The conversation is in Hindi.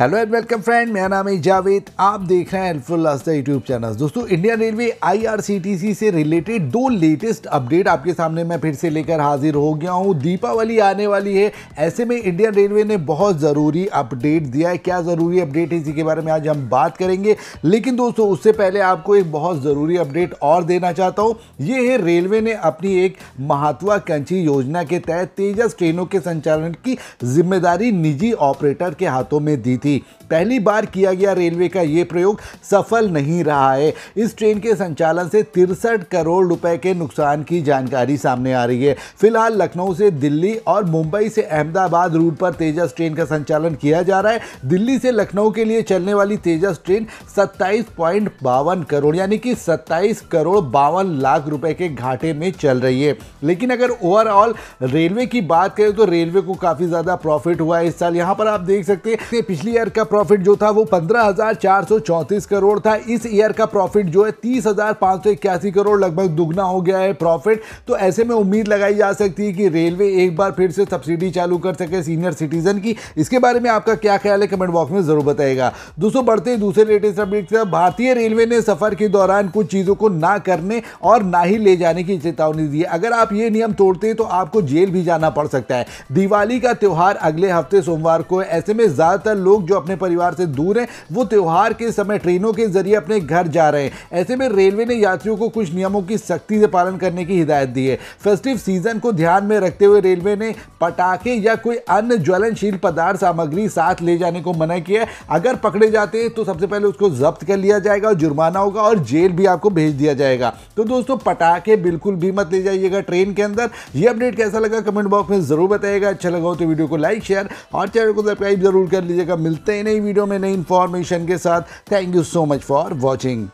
हेलो एंड वेलकम फ्रेंड मेरा नाम है जावेद आप देख रहे हैं हेल्पफुल लास्ट यूट्यूब चैनल दोस्तों इंडियन रेलवे आईआरसीटीसी से रिलेटेड दो लेटेस्ट अपडेट आपके सामने मैं फिर से लेकर हाजिर हो गया हूँ दीपावली आने वाली है ऐसे में इंडियन रेलवे ने बहुत ज़रूरी अपडेट दिया है क्या ज़रूरी अपडेट है इसी के बारे में आज हम बात करेंगे लेकिन दोस्तों उससे पहले आपको एक बहुत ज़रूरी अपडेट और देना चाहता हूँ ये है रेलवे ने अपनी एक महत्वाकांक्षी योजना के तहत तेजस ट्रेनों के संचालन की जिम्मेदारी निजी ऑपरेटर के हाथों में दी थी थी पहली बार किया गया रेलवे का ये प्रयोग सफल नहीं रहा है इस ट्रेन के संचालन से तिरसठ करोड़ रुपए के नुकसान की जानकारी सामने आ रही है फिलहाल लखनऊ से दिल्ली और मुंबई से अहमदाबाद रूट पर तेजस ट्रेन का संचालन किया जा रहा है दिल्ली से लखनऊ के लिए चलने वाली तेजस ट्रेन सत्ताईस करोड़ यानी कि सत्ताईस करोड़ बावन लाख रुपए के घाटे में चल रही है लेकिन अगर ओवरऑल रेलवे की बात करें तो रेलवे को काफ़ी ज़्यादा प्रॉफिट हुआ है इस साल यहां पर आप देख सकते हैं पिछली ईयर का प्रॉफिट जो था वो पंद्रह करोड़ था इस ईयर का प्रॉफिट जो है तीस करोड़ लगभग दुगना हो गया है प्रॉफिट तो ऐसे में उम्मीद लगाई जा सकती है कि रेलवे एक बार फिर से सब्सिडी चालू कर सके सीनियर सिटीजन की इसके बारे में आपका क्या ख्याल है कमेंट बॉक्स में जरूर बताएगा दोस्तों बढ़ते दूसरे लेटेस्ट अपडेट की भारतीय रेलवे ने सफर के दौरान कुछ चीज़ों को ना करने और ना ही ले जाने की चेतावनी दी अगर आप ये नियम तोड़ते हैं तो आपको जेल भी जाना पड़ सकता है दिवाली का त्यौहार अगले हफ्ते सोमवार को ऐसे में ज़्यादातर लोग जो अपने परिवार से दूर हैं वो त्यौहार के समय ट्रेनों के जरिए अपने घर जा रहे हैं ऐसे में रेलवे ने यात्रियों को कुछ नियमों की सख्ती से पालन करने की हिदायत दी है फेस्टिव सीजन को ध्यान में रखते हुए रेलवे ने पटाखे या कोई अन्य ज्वलनशील पदार्थ सामग्री साथ ले जाने को मना किया है अगर पकड़े जाते हैं तो सबसे पहले उसको जब्त कर लिया जाएगा और जुर्माना होगा और जेल भी आपको भेज दिया जाएगा तो दोस्तों पटाखे बिल्कुल भी मत ले जाइएगा ट्रेन के अंदर ये अपडेट कैसा लगा कमेंट बॉक्स में जरूर बताइएगा अच्छा लगा हो तो वीडियो को लाइक शेयर और चैनल को सब्सक्राइब जरूर कर लीजिएगा मिल मिलते हैं नई वीडियो में नई इन्फॉर्मेशन के साथ thank you so much for watching